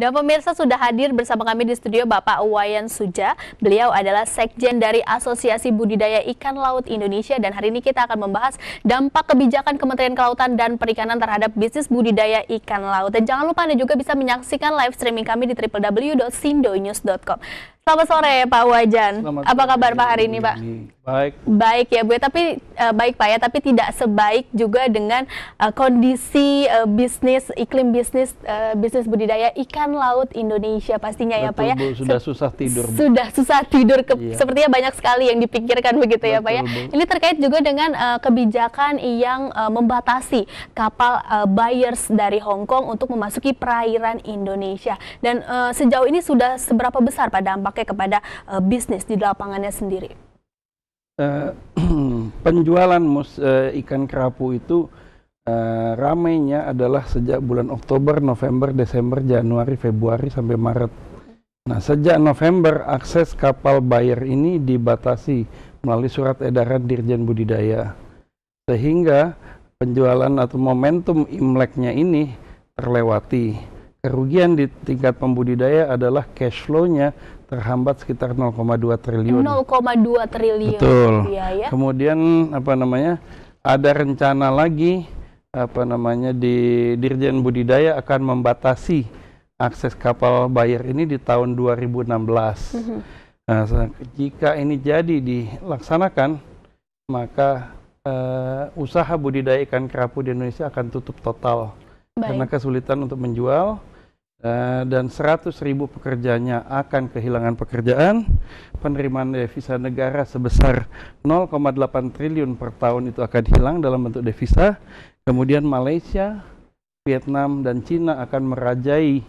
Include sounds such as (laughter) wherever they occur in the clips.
Dan pemirsa sudah hadir bersama kami di studio Bapak Wayan Suja. Beliau adalah sekjen dari Asosiasi Budidaya Ikan Laut Indonesia dan hari ini kita akan membahas dampak kebijakan Kementerian Kelautan dan Perikanan terhadap bisnis budidaya ikan laut. Dan jangan lupa Anda juga bisa menyaksikan live streaming kami di www.sindonews.com. Selamat sore Pak Wajan. Selamat Apa kabar Pak hari ini Pak? Baik. Baik ya Bu, tapi uh, baik Pak ya, tapi tidak sebaik juga dengan uh, kondisi uh, bisnis iklim bisnis uh, bisnis budidaya ikan laut Indonesia pastinya Betul, ya Pak ya. Bu, sudah susah tidur. Bu. Sudah susah tidur ke iya. sepertinya banyak sekali yang dipikirkan begitu Betul, ya Pak ya. Bu. Ini terkait juga dengan uh, kebijakan yang uh, membatasi kapal uh, buyers dari Hong Kong untuk memasuki perairan Indonesia. Dan uh, sejauh ini sudah seberapa besar Pak dampaknya kepada uh, bisnis di lapangannya sendiri? Uh, (clears throat) penjualan mus, uh, ikan kerapu itu uh, ramainya adalah sejak bulan Oktober, November, Desember, Januari, Februari sampai Maret. Nah, sejak November akses kapal bayar ini dibatasi melalui surat edaran Dirjen Budidaya. Sehingga penjualan atau momentum Imleknya ini terlewati kerugian di tingkat pembudidaya adalah cash flow-nya terhambat sekitar 0,2 triliun. 0,2 triliun. Betul. Iya, ya. Kemudian apa namanya? Ada rencana lagi apa namanya di Dirjen Budidaya akan membatasi akses kapal bayar ini di tahun 2016. Mm -hmm. Nah, jika ini jadi dilaksanakan, maka uh, usaha budidaya ikan kerapu di Indonesia akan tutup total Baik. karena kesulitan untuk menjual Eh, dan 100 ribu pekerjanya akan kehilangan pekerjaan, penerimaan devisa negara sebesar 0,8 triliun per tahun itu akan hilang dalam bentuk devisa, kemudian Malaysia, Vietnam, dan Cina akan merajai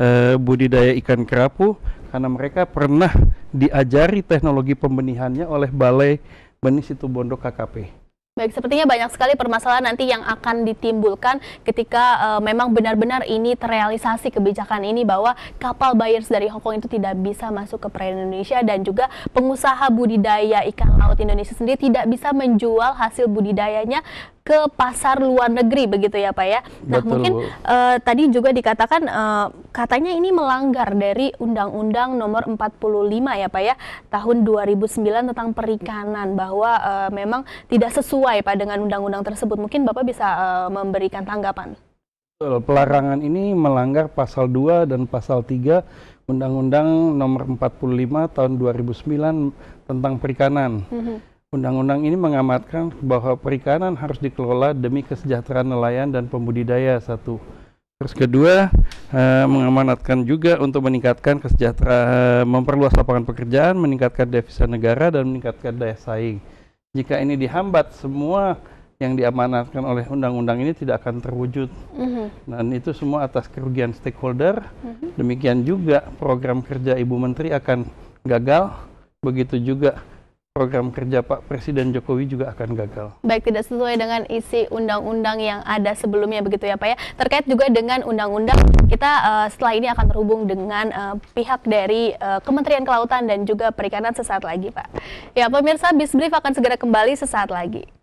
uh, budidaya ikan kerapu karena mereka pernah diajari teknologi pembenihannya oleh Balai Benih Situbondo KKP. Baik, sepertinya banyak sekali permasalahan nanti yang akan ditimbulkan ketika uh, memang benar-benar ini terrealisasi kebijakan ini bahwa kapal buyers dari Hong Kong itu tidak bisa masuk ke perairan Indonesia dan juga pengusaha budidaya ikan laut Indonesia sendiri tidak bisa menjual hasil budidayanya ke pasar luar negeri begitu ya Pak ya. Nah Betul, mungkin uh, tadi juga dikatakan uh, katanya ini melanggar dari Undang-Undang Nomor 45 ya Pak ya tahun 2009 tentang perikanan bahwa uh, memang tidak sesuai Pak dengan undang-undang tersebut. Mungkin Bapak bisa uh, memberikan tanggapan. pelarangan ini melanggar pasal 2 dan pasal 3 Undang-Undang Nomor 45 tahun 2009 tentang perikanan. Mm -hmm Undang-undang ini mengamatkan bahwa perikanan harus dikelola demi kesejahteraan nelayan dan pembudidaya satu. Terus kedua eh, mengamanatkan juga untuk meningkatkan kesejahteraan, eh, memperluas lapangan pekerjaan, meningkatkan devisa negara dan meningkatkan daya saing. Jika ini dihambat, semua yang diamanatkan oleh undang-undang ini tidak akan terwujud. Mm-hmm. Dan itu semua atas kerugian stakeholder. Mm-hmm. Demikian juga program kerja Ibu Menteri akan gagal. Begitu juga program kerja Pak Presiden Jokowi juga akan gagal. Baik, tidak sesuai dengan isi undang-undang yang ada sebelumnya begitu ya Pak ya. Terkait juga dengan undang-undang, kita uh, setelah ini akan terhubung dengan uh, pihak dari uh, Kementerian Kelautan dan juga Perikanan sesaat lagi Pak. Ya, pemirsa Bisbrief akan segera kembali sesaat lagi.